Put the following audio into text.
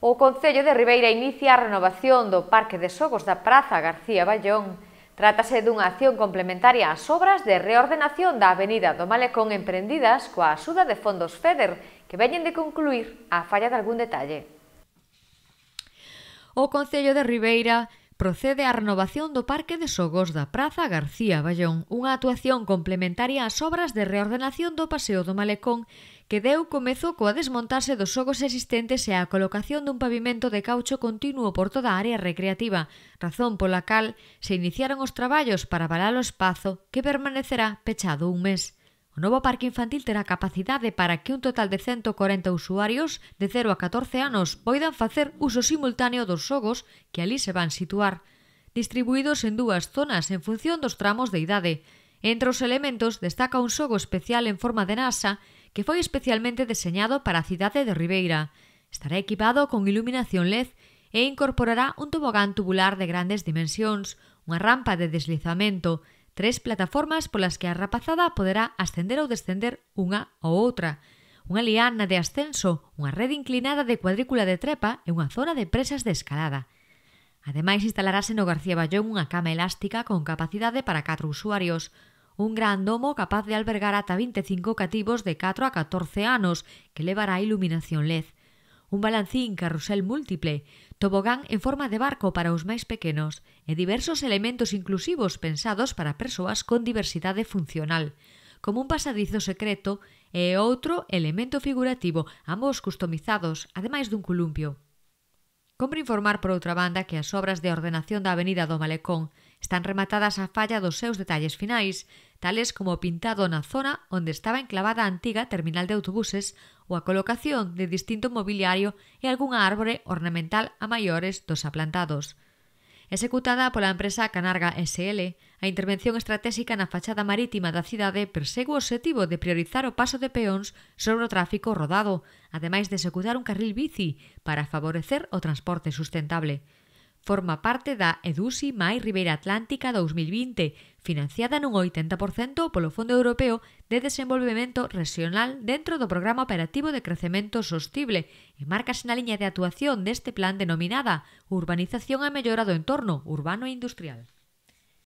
O Concello de Ribeira inicia a renovación do Parque de Xogos da Praza García Ballón. Trátase dunha acción complementaria ás obras de reordenación da Avenida do Malecón emprendidas coa axuda de fondos FEDER que veñen de concluir a falla de algún detalle. O Concello de Ribeira procede a renovación do Parque de Sogos da Praza García Ballón, unha actuación complementaria ás obras de reordenación do Paseo do Malecón que deu comezo coa desmontase dos sogos existentes e a colocación dun pavimento de caucho continuo por toda a área recreativa, razón pola cal se iniciaron os traballos para avalar o espazo que permanecerá pechado un mes. O novo parque infantil terá capacidade para que un total de 140 usuarios de 0 a 14 anos poidan facer uso simultáneo dos xogos que ali se van situar, distribuídos en dúas zonas en función dos tramos de idade. Entre os elementos destaca un xogo especial en forma de nasa que foi especialmente deseñado para a cidade de Ribeira. Estará equipado con iluminación LED e incorporará un tobogán tubular de grandes dimensións, unha rampa de deslizamento tres plataformas polas que a rapazada poderá ascender ou descender unha ou outra, unha liana de ascenso, unha rede inclinada de cuadrícula de trepa e unha zona de presas de escalada. Ademais, instalarase no García Ballón unha cama elástica con capacidade para 4 usuarios, un gran domo capaz de albergar ata 25 cativos de 4 a 14 anos que levará a iluminación LED un balancín carrusel múltiple, tobogán en forma de barco para os máis pequenos e diversos elementos inclusivos pensados para persoas con diversidade funcional, como un pasadizo secreto e outro elemento figurativo, ambos customizados, ademais dun columpio. Compre informar por outra banda que as obras de ordenación da Avenida do Malecón están rematadas a falla dos seus detalles finais, tales como o pintado na zona onde estaba enclavada a antiga terminal de autobuses ou a colocación de distinto mobiliario e algunha árbore ornamental a maiores dos aplantados. Executada pola empresa Canarga SL, a intervención estratégica na fachada marítima da cidade persegue o objetivo de priorizar o paso de peóns sobre o tráfico rodado, ademais de executar un carril bici para favorecer o transporte sustentable. Forma parte da EDUSI Mai Ribeira Atlántica 2020, financiada nun 80% polo Fondo Europeo de Desenvolvemento Regional dentro do Programa Operativo de Crecemento Sostible e marcas na liña de actuación deste plan denominada Urbanización e mellora do entorno urbano e industrial.